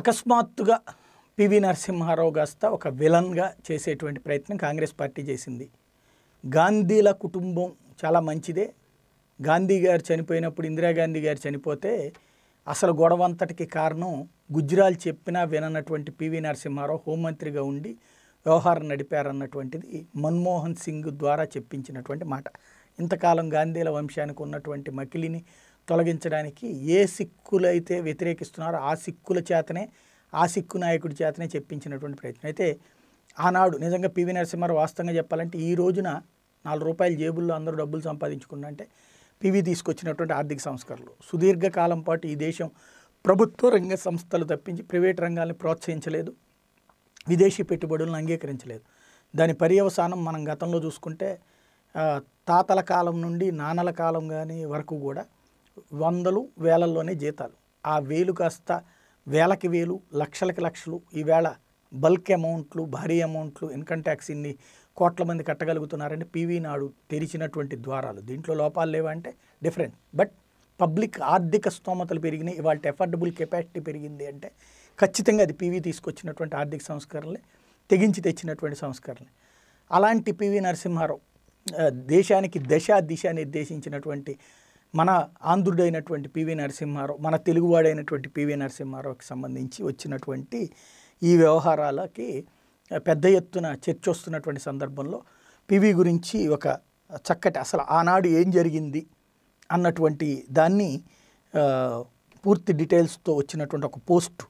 అకస్మాత్తుగా పివి నరసింహారావు కాస్త ఒక విలన్గా చేసేటువంటి ప్రయత్నం కాంగ్రెస్ పార్టీ చేసింది గాంధీల కుటుంబం చాలా మంచిదే గాంధీ గారు చనిపోయినప్పుడు ఇందిరాగాంధీ గారు చనిపోతే అసలు గొడవ అంతటికి కారణం గుజరాల్ చెప్పినా విననటువంటి పివి నరసింహారావు హోంమంత్రిగా ఉండి వ్యవహారం నడిపారన్నటువంటిది మన్మోహన్ సింగ్ ద్వారా చెప్పించినటువంటి మాట ఇంతకాలం గాంధీల వంశానికి ఉన్నటువంటి మకిలిని తొలగించడానికి ఏ సిక్కులైతే వ్యతిరేకిస్తున్నారో ఆ సిక్కుల చేతనే ఆ సిక్కు నాయకుడి చేతనే చెప్పించినటువంటి ప్రయత్నం అయితే ఆనాడు నిజంగా పివి నరసింహారావు వాస్తవంగా చెప్పాలంటే ఈ రోజున నాలుగు రూపాయల జేబుల్లో అందరూ డబ్బులు సంపాదించుకుంటే పివి తీసుకొచ్చినటువంటి ఆర్థిక సంస్కరణలు సుదీర్ఘకాలం పాటు ఈ దేశం ప్రభుత్వ రంగ సంస్థలు తప్పించి ప్రైవేట్ రంగాల్ని ప్రోత్సహించలేదు విదేశీ పెట్టుబడులను అంగీకరించలేదు దాని పర్యవసానం మనం గతంలో చూసుకుంటే తాతల కాలం నుండి నాన్నల కాలం కానీ వరకు కూడా వందలు వేలల్లోనే జీతాలు ఆ వేలు కాస్త వేలకి వేలు లక్షలకి లక్షలు ఈవేళ బల్క్ అమౌంట్లు భారీ అమౌంట్లు ఇన్కమ్ ట్యాక్స్ ఇన్ని కోట్ల మంది కట్టగలుగుతున్నారని పీవీ నాడు తెరిచినటువంటి ద్వారాలు దీంట్లో లోపాలు లేవంటే డిఫరెంట్ బట్ పబ్లిక్ ఆర్థిక స్తోమతలు పెరిగినాయి ఇవాళ ఎఫర్డబుల్ కెపాసిటీ పెరిగింది అంటే ఖచ్చితంగా అది పీవీ తీసుకొచ్చినటువంటి ఆర్థిక సంస్కరణలు తెగించి తెచ్చినటువంటి సంస్కరణలు అలాంటి పివి నరసింహారావు దేశానికి దశ దిశ నిర్దేశించినటువంటి మన ఆంధ్రుడైనటువంటి పివి నరసింహారావు మన తెలుగువాడైనటువంటి పివి నరసింహారావుకి సంబంధించి వచ్చినటువంటి ఈ వ్యవహారాలకి పెద్ద ఎత్తున చర్చ వస్తున్నటువంటి సందర్భంలో పివి గురించి ఒక చక్కటి అసలు ఆనాడు ఏం జరిగింది అన్నటువంటి దాన్ని పూర్తి డీటెయిల్స్తో వచ్చినటువంటి ఒక పోస్ట్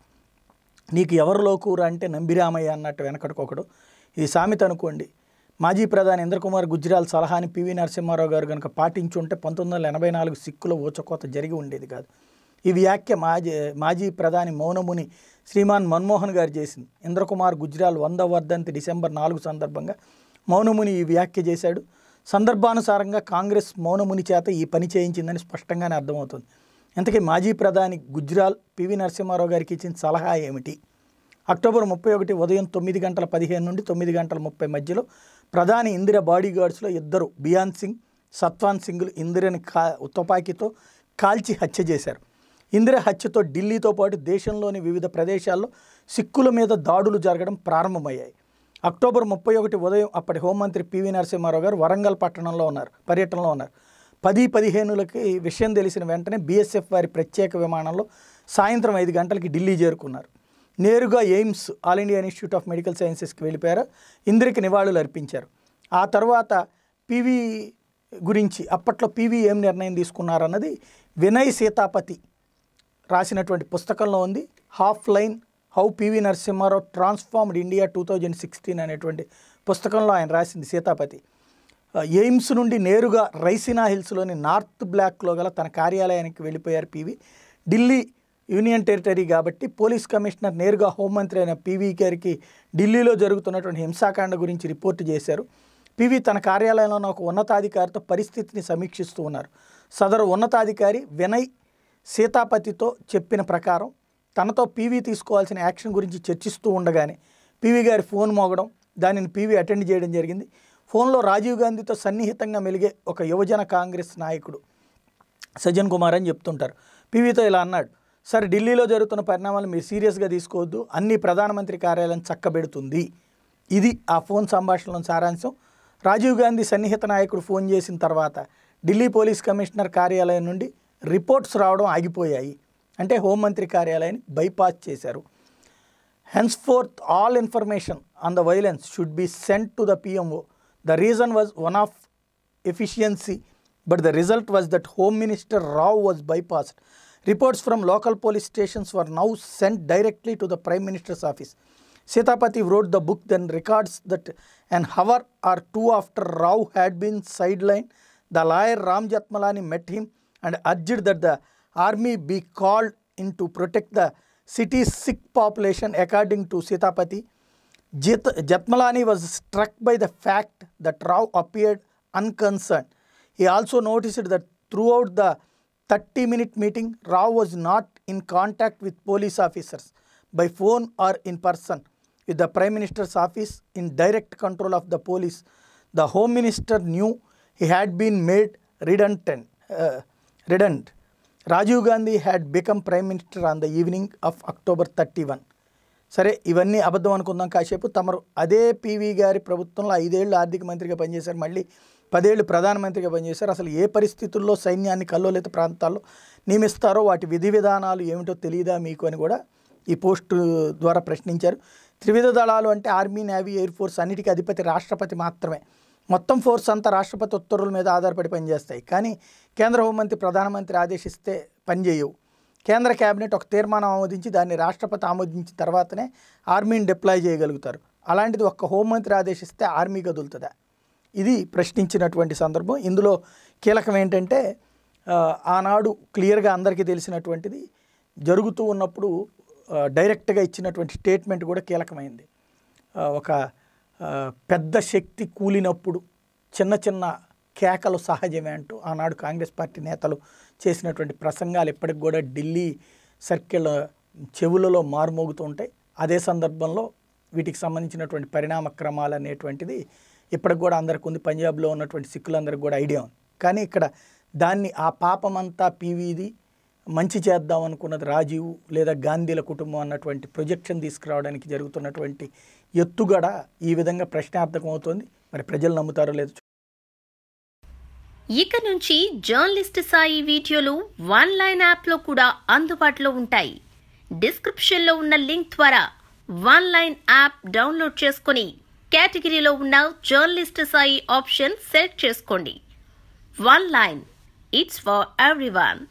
నీకు ఎవరిలో కూర అంటే నంబిరామయ్య అన్నట్టు వెనకటికొకడు ఇది సామెత అనుకోండి మాజీ ప్రధాని ఇంద్రకుమార్ గుజ్రాల్ సలహాని పివి నరసింహారావు గారు కనుక పాటించుంటే పంతొమ్మిది వందల ఎనభై నాలుగు సిక్కులు ఊచకోత జరిగి ఉండేది కాదు ఈ వ్యాఖ్య మాజీ మాజీ ప్రధాని మౌనముని శ్రీమాన్ మన్మోహన్ గారు చేసింది ఇంద్రకుమార్ గుజ్రాల్ వంద వర్ధంతి డిసెంబర్ నాలుగు సందర్భంగా మౌనముని ఈ వ్యాఖ్య చేశాడు సందర్భానుసారంగా కాంగ్రెస్ మౌనముని చేత ఈ పని చేయించిందని స్పష్టంగానే అర్థమవుతుంది ఇంతకీ మాజీ ప్రధాని గుజ్రాల్ పివి నరసింహారావు గారికి ఇచ్చిన సలహా ఏమిటి అక్టోబర్ ముప్పై ఒకటి ఉదయం తొమ్మిది గంటల పదిహేను నుండి తొమ్మిది గంటల ముప్పై మధ్యలో ప్రధాని ఇందిర బాడీగార్డ్స్లో ఇద్దరు బియాన్ సింగ్ సత్వాన్ సింగ్లు ఇందిరని కా తుపాకీతో కాల్చి హత్య చేశారు ఇందిర హత్యతో ఢిల్లీతో పాటు దేశంలోని వివిధ ప్రదేశాల్లో సిక్కుల మీద దాడులు జరగడం ప్రారంభమయ్యాయి అక్టోబర్ ముప్పై ఒకటి ఉదయం అప్పటి హోంమంత్రి పివి నరసింహారావు గారు వరంగల్ పట్టణంలో ఉన్నారు పర్యటనలో ఉన్నారు పది పదిహేనులకి విషయం తెలిసిన వెంటనే బీఎస్ఎఫ్ వారి ప్రత్యేక విమానంలో సాయంత్రం ఐదు గంటలకి ఢిల్లీ చేరుకున్నారు నేరుగా AIIMS all India institute of medical సైన్సెస్కి వెళ్ళిపోయారు ఇందిరికి నివాళులు అర్పించారు ఆ తర్వాత పివి గురించి అప్పట్లో పివి ఏం నిర్ణయం తీసుకున్నారన్నది వినయ్ సీతాపతి రాసినటువంటి పుస్తకంలో ఉంది half lion how P V Narasimha Rao transformed India two thousand sixteen అనేటువంటి పుస్తకంలో ఆయన రాసింది సీతాపతి ఎయిమ్స్ నుండి నేరుగా రైసినా హిల్స్లోని నార్త్ బ్లాక్లో గల తన కార్యాలయానికి వెళ్ళిపోయారు పివి ఢిల్లీ యూనియన్ టెరిటరీ కాబట్టి పోలీస్ కమిషనర్ నేరుగా హోంమంత్రి అయిన పీవీ గారికి ఢిల్లీలో జరుగుతున్నటువంటి హింసాకాండ గురించి రిపోర్టు చేశారు పివి తన కార్యాలయంలో ఒక ఉన్నతాధికారితో పరిస్థితిని సమీక్షిస్తూ ఉన్నారు సదరు ఉన్నతాధికారి వినయ్ సీతాపతితో చెప్పిన ప్రకారం తనతో పీవీ తీసుకోవాల్సిన యాక్షన్ గురించి చర్చిస్తూ ఉండగానే పీవీ గారి ఫోన్ మోగడం దానిని పీవీ అటెండ్ చేయడం జరిగింది ఫోన్లో రాజీవ్ గాంధీతో సన్నిహితంగా మెలిగే ఒక యువజన కాంగ్రెస్ నాయకుడు సజ్జన్ కుమార్ అని చెప్తుంటారు పీవీతో ఇలా అన్నాడు సార్ ఢిల్లీలో జరుగుతున్న పరిణామాలు మీరు సీరియస్గా తీసుకోవద్దు అన్ని ప్రధానమంత్రి కార్యాలయం చక్కబెడుతుంది ఇది ఆ ఫోన్ సంభాషణలో సారాంశం రాజీవ్ గాంధీ సన్నిహిత నాయకుడు ఫోన్ చేసిన తర్వాత ఢిల్లీ పోలీస్ కమిషనర్ కార్యాలయం నుండి రిపోర్ట్స్ రావడం ఆగిపోయాయి అంటే హోంమంత్రి కార్యాలయాన్ని బైపాస్ చేశారు henceforth all information on the violence should be sent to the PMO the reason was one of efficiency but the result was that home minister Rao was bypassed Reports from local police stations were now sent directly to the Prime Minister's office. Setapati wrote the book then records that an hour or two after Rao had been sidelined, the lawyer Ram Jatmalani met him and urged that the army be called in to protect the city's sick population according to Setapati. Jatmalani was struck by the fact that Rao appeared unconcerned. He also noticed that throughout the thirty minute meeting Rao was not in contact with police officers by phone or in person with the prime minister's office in direct control of the police the home minister knew he had been made redundant redundant redundant Rajiv Gandhi had become prime minister on the evening of October thirty one సరే ఇవన్నీ అబద్ధం అనుకుందాం కాసేపు తమరు అదే PV గారి ప్రభుత్వంలో ఐదేళ్ళు ఆర్థిక మంత్రిగా పనిచేశారు మళ్ళీ పదేళ్ళు ప్రధానమంత్రిగా పనిచేశారు అసలు ఏ పరిస్థితుల్లో సైన్యాన్ని కల్లోలేత ప్రాంతాల్లో నియమిస్తారో వాటి విధి విధానాలు ఏమిటో తెలియదా మీకు అని కూడా ఈ పోస్టు ద్వారా ప్రశ్నించారు త్రివిధ దళాలు అంటే ఆర్మీ నేవీ ఎయిర్ ఫోర్స్ అన్నిటికీ అధిపతి రాష్ట్రపతి మాత్రమే మొత్తం ఫోర్స్ అంతా రాష్ట్రపతి ఉత్తర్వుల మీద ఆధారపడి పనిచేస్తాయి కానీ కేంద్ర హోంమంత్రి ప్రధానమంత్రి ఆదేశిస్తే పనిచేయవు కేంద్ర కేబినెట్ ఒక తీర్మానం ఆమోదించి దాన్ని రాష్ట్రపతి ఆమోదించిన తర్వాతనే ఆర్మీని డిప్లాయ్ చేయగలుగుతారు అలాంటిది ఒక హోంమంత్రి ఆదేశిస్తే ఆర్మీ కదులుతుందా ఇది ప్రశ్నించినటువంటి సందర్భం ఇందులో కీలకం ఏంటంటే ఆనాడు క్లియర్గా అందరికీ తెలిసినటువంటిది జరుగుతూ ఉన్నప్పుడు డైరెక్ట్గా ఇచ్చినటువంటి స్టేట్మెంట్ కూడా కీలకమైంది ఒక పెద్ద శక్తి కూలినప్పుడు చిన్న చిన్న కేకలు సహజమే అంటూ ఆనాడు కాంగ్రెస్ పార్టీ నేతలు చేసినటువంటి ప్రసంగాలు ఇప్పటికి కూడా ఢిల్లీ సర్కిల్ చెవులలో మారుమోగుతూ ఉంటాయి అదే సందర్భంలో వీటికి సంబంధించినటువంటి పరిణామ క్రమాలు అనేటువంటిది ఇప్పటికి కూడా అందరికి ఉంది పంజాబ్లో ఉన్నటువంటి సిక్కులందరికి కూడా ఐడియా ఉంది కానీ ఇక్కడ దాన్ని ఆ పాపమంతా పీవీది మంచి చేద్దాం అనుకున్నది రాజీవ్ లేదా గాంధీల కుటుంబం అన్నటువంటి ప్రొజెక్షన్ తీసుకురావడానికి జరుగుతున్నటువంటి ఎత్తుగడ ఈ విధంగా ప్రశ్నార్థకం అవుతుంది మరి ప్రజలు నమ్ముతారో లేదు ఇక నుంచి జర్నలిస్ట్ సాయి వీడియోలు వన్ లైన్ యాప్లో కూడా అందుబాటులో ఉంటాయి డిస్క్రిప్షన్లో ఉన్న లింక్ ద్వారా వన్ లైన్ యాప్ డౌన్లోడ్ చేసుకుని కేటగిరీలో ఉన్న జర్నలిస్ట్ సాయి ఆప్షన్ సెలెక్ట్ చేసుకోండి one line it's for everyone